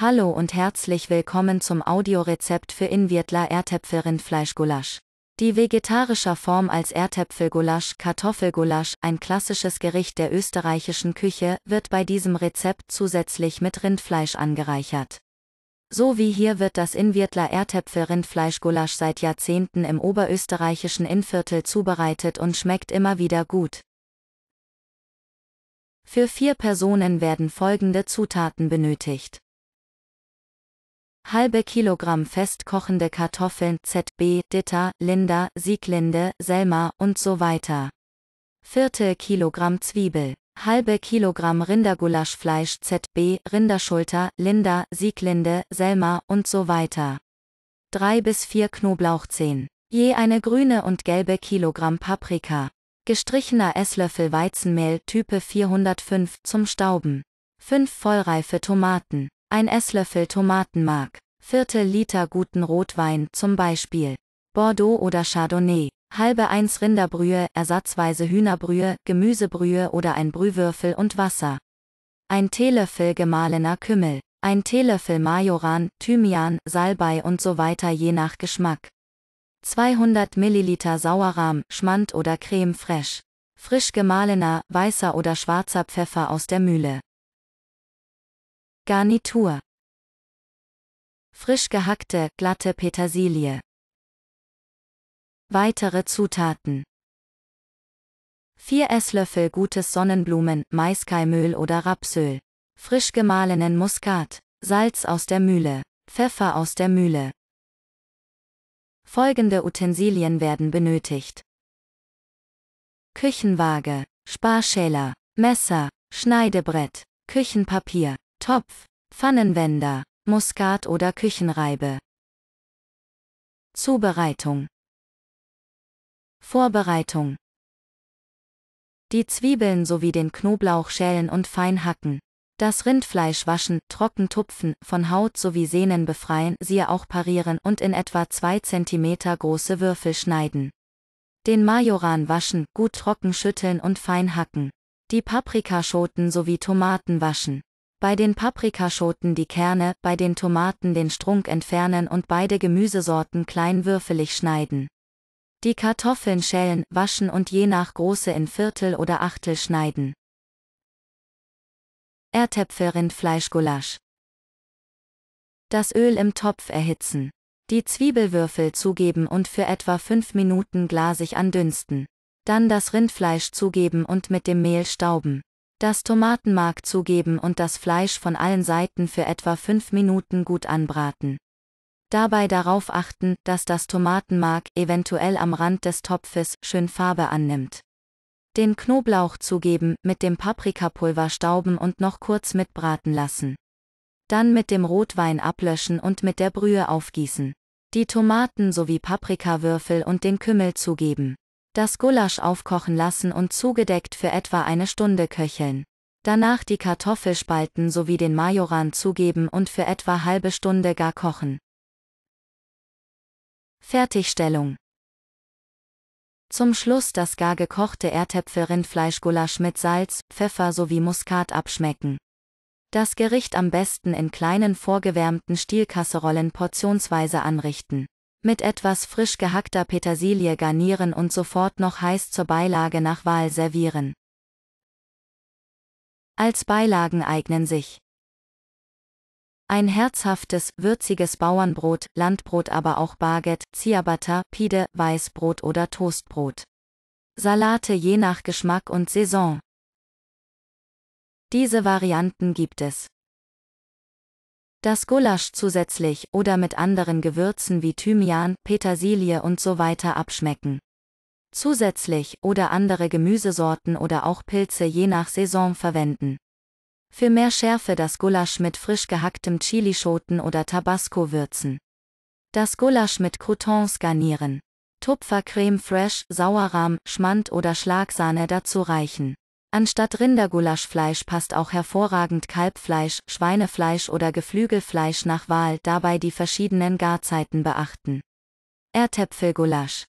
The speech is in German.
Hallo und herzlich willkommen zum Audiorezept für Inwirtler Erdäpfelrindfleischgulasch. Die vegetarischer Form als Erdäpfelgulasch, Kartoffelgulasch, ein klassisches Gericht der österreichischen Küche, wird bei diesem Rezept zusätzlich mit Rindfleisch angereichert. So wie hier wird das Inwirtler Erdäpfelrindfleischgulasch seit Jahrzehnten im oberösterreichischen Innviertel zubereitet und schmeckt immer wieder gut. Für vier Personen werden folgende Zutaten benötigt halbe Kilogramm festkochende Kartoffeln ZB, Ditter, Linda, Sieglinde, Selma und so weiter. Viertel Kilogramm Zwiebel, halbe Kilogramm Rindergulaschfleisch ZB, Rinderschulter, Linda, Sieglinde, Selma und so weiter. Drei bis vier Knoblauchzehen, je eine grüne und gelbe Kilogramm Paprika. Gestrichener Esslöffel Weizenmehl Type 405 zum Stauben. Fünf vollreife Tomaten. Ein Esslöffel Tomatenmark, Viertel Liter guten Rotwein zum Beispiel. Bordeaux oder Chardonnay, halbe Eins Rinderbrühe, ersatzweise Hühnerbrühe, Gemüsebrühe oder ein Brühwürfel und Wasser. Ein Teelöffel gemahlener Kümmel, ein Teelöffel Majoran, Thymian, Salbei und so weiter je nach Geschmack. 200 Milliliter Sauerrahm, Schmand oder Creme fraiche. Frisch gemahlener, weißer oder schwarzer Pfeffer aus der Mühle. Garnitur. Frisch gehackte, glatte Petersilie. Weitere Zutaten. 4 Esslöffel gutes Sonnenblumen, Maiskeimöl oder Rapsöl. Frisch gemahlenen Muskat, Salz aus der Mühle, Pfeffer aus der Mühle. Folgende Utensilien werden benötigt. Küchenwaage, Sparschäler, Messer, Schneidebrett, Küchenpapier, Topf, Pfannenwender, Muskat oder Küchenreibe. Zubereitung. Vorbereitung. Die Zwiebeln sowie den Knoblauch schälen und fein hacken. Das Rindfleisch waschen, trocken tupfen, von Haut sowie Sehnen befreien, siehe auch parieren und in etwa 2 cm große Würfel schneiden. Den Majoran waschen, gut trocken schütteln und fein hacken. Die Paprikaschoten sowie Tomaten waschen. Bei den Paprikaschoten die Kerne, bei den Tomaten den Strunk entfernen und beide Gemüsesorten klein würfelig schneiden. Die Kartoffeln schälen, waschen und je nach Große in Viertel oder Achtel schneiden. Erdäpfelrindfleischgulasch. Das Öl im Topf erhitzen. Die Zwiebelwürfel zugeben und für etwa 5 Minuten glasig andünsten. Dann das Rindfleisch zugeben und mit dem Mehl stauben. Das Tomatenmark zugeben und das Fleisch von allen Seiten für etwa 5 Minuten gut anbraten. Dabei darauf achten, dass das Tomatenmark eventuell am Rand des Topfes schön Farbe annimmt. Den Knoblauch zugeben, mit dem Paprikapulver stauben und noch kurz mitbraten lassen. Dann mit dem Rotwein ablöschen und mit der Brühe aufgießen. Die Tomaten sowie Paprikawürfel und den Kümmel zugeben. Das Gulasch aufkochen lassen und zugedeckt für etwa eine Stunde köcheln. Danach die Kartoffelspalten sowie den Majoran zugeben und für etwa halbe Stunde gar kochen. Fertigstellung zum Schluss das gar gekochte erdäpfel rindfleisch gulasch mit Salz, Pfeffer sowie Muskat abschmecken. Das Gericht am besten in kleinen vorgewärmten Stielkasserollen portionsweise anrichten. Mit etwas frisch gehackter Petersilie garnieren und sofort noch heiß zur Beilage nach Wahl servieren. Als Beilagen eignen sich ein herzhaftes, würziges Bauernbrot, Landbrot aber auch Baguette, Ciabatta, Pide, Weißbrot oder Toastbrot. Salate je nach Geschmack und Saison. Diese Varianten gibt es. Das Gulasch zusätzlich oder mit anderen Gewürzen wie Thymian, Petersilie und so weiter abschmecken. Zusätzlich oder andere Gemüsesorten oder auch Pilze je nach Saison verwenden. Für mehr Schärfe das Gulasch mit frisch gehacktem Chilischoten oder Tabasco würzen. Das Gulasch mit Croutons garnieren. Tupfercreme fraiche, Sauerrahm, Schmand oder Schlagsahne dazu reichen. Anstatt Rindergulaschfleisch passt auch hervorragend Kalbfleisch, Schweinefleisch oder Geflügelfleisch nach Wahl, dabei die verschiedenen Garzeiten beachten. Erdäpfelgulasch